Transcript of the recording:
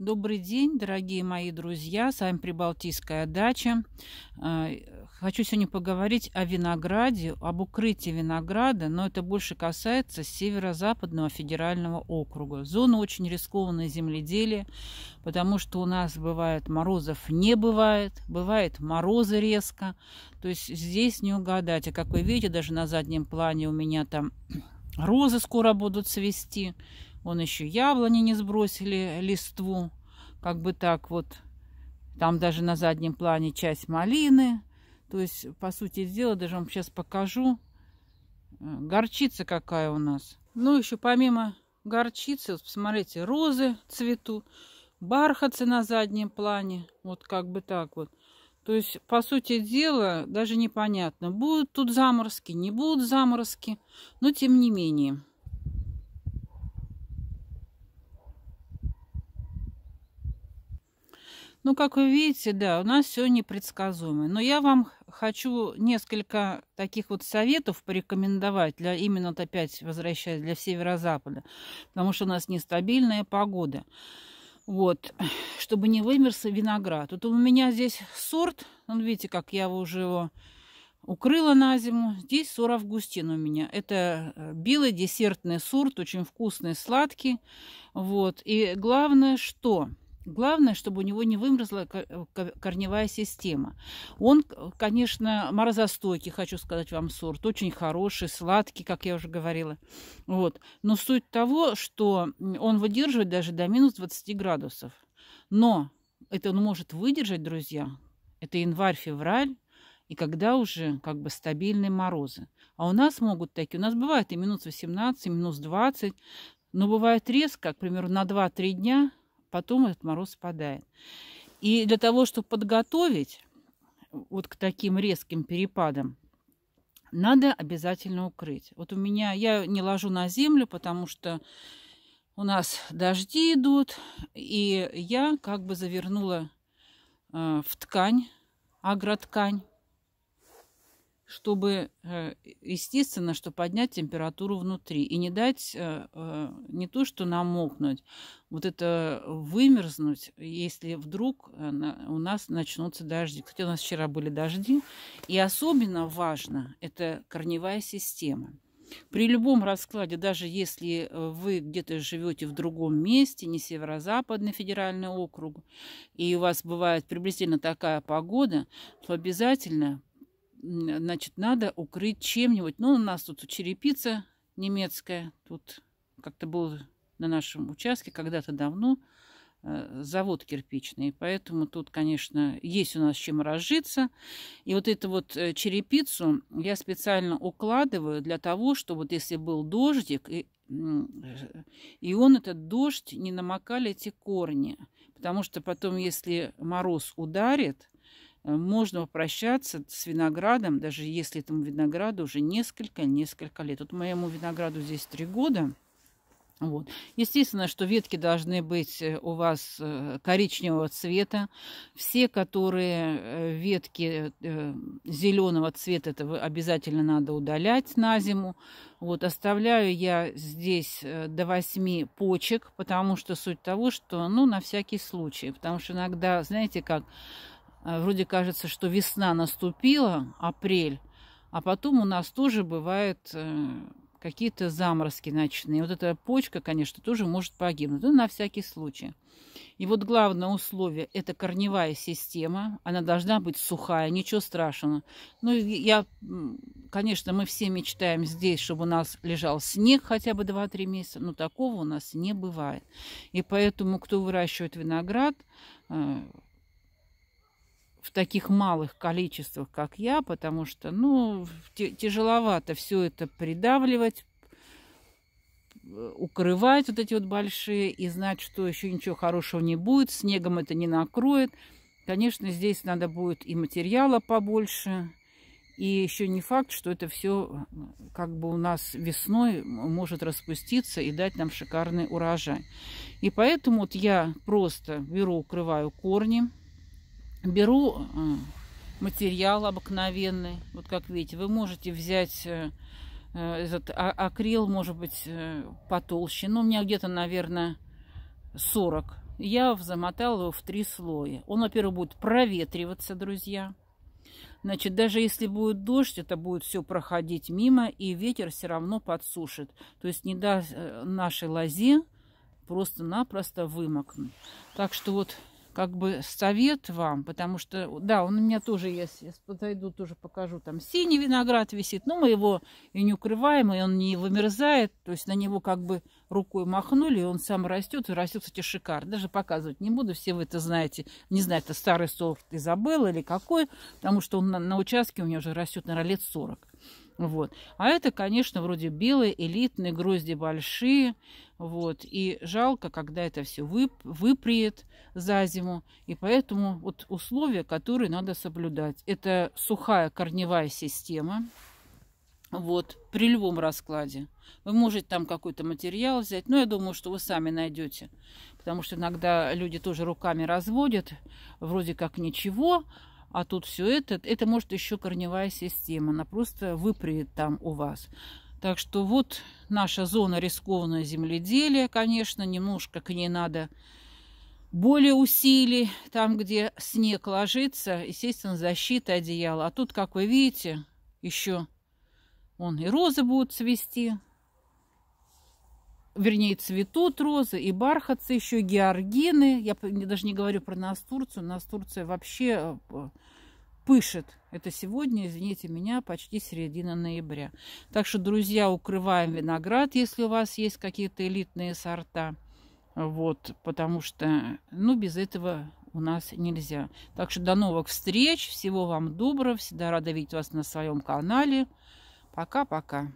Добрый день, дорогие мои друзья. С вами Прибалтийская дача. А, хочу сегодня поговорить о винограде, об укрытии винограда, но это больше касается Северо-Западного федерального округа. Зона очень рискованная земледелие, потому что у нас бывает морозов не бывает, бывает морозы резко. То есть здесь не угадать. И а как вы видите, даже на заднем плане у меня там розы скоро будут свести. Он еще яблони не сбросили листву. Как бы так вот. Там даже на заднем плане часть малины. То есть, по сути дела, даже вам сейчас покажу. Горчица какая у нас. Ну, еще помимо горчицы, вот посмотрите, розы цветут. Бархатцы на заднем плане. Вот как бы так вот. То есть, по сути дела, даже непонятно, будут тут заморозки, не будут заморозки, но тем не менее. Ну, как вы видите, да, у нас все непредсказуемо. Но я вам хочу несколько таких вот советов порекомендовать, для, именно опять возвращаясь для северо-запада, потому что у нас нестабильная погода. Вот, чтобы не вымерся виноград. Вот у меня здесь сорт, он ну, видите, как я уже его укрыла на зиму. Здесь сор августин у меня. Это э, белый десертный сорт, очень вкусный, сладкий. Вот, и главное, что Главное, чтобы у него не вымерзла э, корневая система. Он, конечно, морозостойкий, хочу сказать вам, сорт. Очень хороший, сладкий, как я уже говорила. Вот. Но суть того, что он выдерживает даже до минус 20 градусов. Но это он может выдержать, друзья. Это январь-февраль и когда уже как бы стабильные морозы. А у нас могут такие, у нас бывает и минус 18, и минус 20, но бывает резко, к примеру, на 2-3 дня потом этот мороз спадает. И для того, чтобы подготовить вот к таким резким перепадам, надо обязательно укрыть. Вот у меня, я не ложу на землю, потому что у нас дожди идут, и я как бы завернула э, в ткань, агроткань, чтобы, э, естественно, что поднять температуру внутри и не дать э, э, не то, что намокнуть, вот это вымерзнуть, если вдруг у нас начнутся дожди. Кстати, у нас вчера были дожди. И особенно важно, это корневая система. При любом раскладе, даже если вы где-то живете в другом месте, не северо-западный федеральный округ, и у вас бывает приблизительно такая погода, то обязательно значит, надо укрыть чем-нибудь. Ну, у нас тут черепица немецкая. Тут как-то был на нашем участке когда-то давно э, завод кирпичный. Поэтому тут, конечно, есть у нас чем разжиться. И вот эту вот э, черепицу я специально укладываю для того, чтобы вот если был дождик, и, и он, этот дождь, не намокали эти корни. Потому что потом, если мороз ударит, Э, можно прощаться с виноградом, даже если этому винограду уже несколько-несколько лет. Вот моему винограду здесь три года. Вот. Естественно, что ветки должны быть э, у вас э, коричневого цвета. Все, которые ветки зеленого цвета, это обязательно надо удалять на зиму. Вот. Оставляю я здесь до 8 почек, потому что суть того, что ну, на всякий случай. Потому что иногда, знаете, как Э, вроде кажется, что весна наступила, апрель, а потом у нас тоже бывает э, какие-то заморозки ночные. Вот эта почка, конечно, тоже может погибнуть, но ну, на всякий случай. И вот главное условие – это корневая система. Она должна быть сухая, ничего страшного. Ну, я, конечно, мы все мечтаем здесь, чтобы у нас лежал снег хотя бы 2-3 месяца, но такого у нас не бывает. И поэтому, кто выращивает виноград, э, в таких малых количествах, как я, потому что, ну, тяжеловато все это придавливать, э, укрывать вот эти вот большие и знать, что еще ничего хорошего не будет, снегом это не накроет. Конечно, здесь надо будет и материала побольше, и еще не факт, что это все э, как бы у нас весной может распуститься и дать нам шикарный урожай. И поэтому вот я просто беру, укрываю корни, беру э, материал обыкновенный. Вот как видите, вы можете взять э, э, этот а, акрил, может быть, потолще. Ну, у меня где-то, наверное, 40. Я замотала его в три слоя. Он, во-первых, будет проветриваться, друзья. Значит, даже если будет дождь, это будет все проходить мимо, и ветер все равно подсушит. То есть не даст нашей лозе просто-напросто вымокнуть. Так что вот как бы совет вам, потому что, да, он у меня тоже есть, я подойду, тоже покажу, там синий виноград висит, но ну, мы его и не укрываем, и он не вымерзает, то есть на него как бы рукой махнули, и он сам растет, и растет, кстати, шикарно, даже показывать не буду, все вы это знаете, не знаю, это старый сорт Изабелла или какой, потому что он на, на участке у меня уже растет, наверное, лет 40. Вот. А это, конечно, вроде белые, элитные, грозди большие. Вот. И жалко, когда это все вып выприет за зиму. И поэтому вот условия, которые надо соблюдать. Это сухая корневая система. Вот, при любом раскладе. Вы можете там какой-то материал взять, но я думаю, что вы сами найдете. Потому что иногда люди тоже руками разводят, вроде как ничего, а тут все это, это может еще корневая система, она просто выпрет там у вас. Так что вот наша зона рискованное земледелие конечно, немножко к ней надо более усилий, там, где снег ложится, естественно, защита одеяла. А тут, как вы видите, еще он и розы будут цвести, вернее, цветут розы и бархатцы, еще георгины. Я даже не говорю про настурцию. Настурция вообще э, пышет. Это сегодня, извините меня, почти середина ноября. Так что, друзья, укрываем виноград, если у вас есть какие-то элитные сорта. Вот, потому что, ну, без этого у нас нельзя. Так что до новых встреч. Всего вам доброго. Всегда рада видеть вас на своем канале. Пока-пока.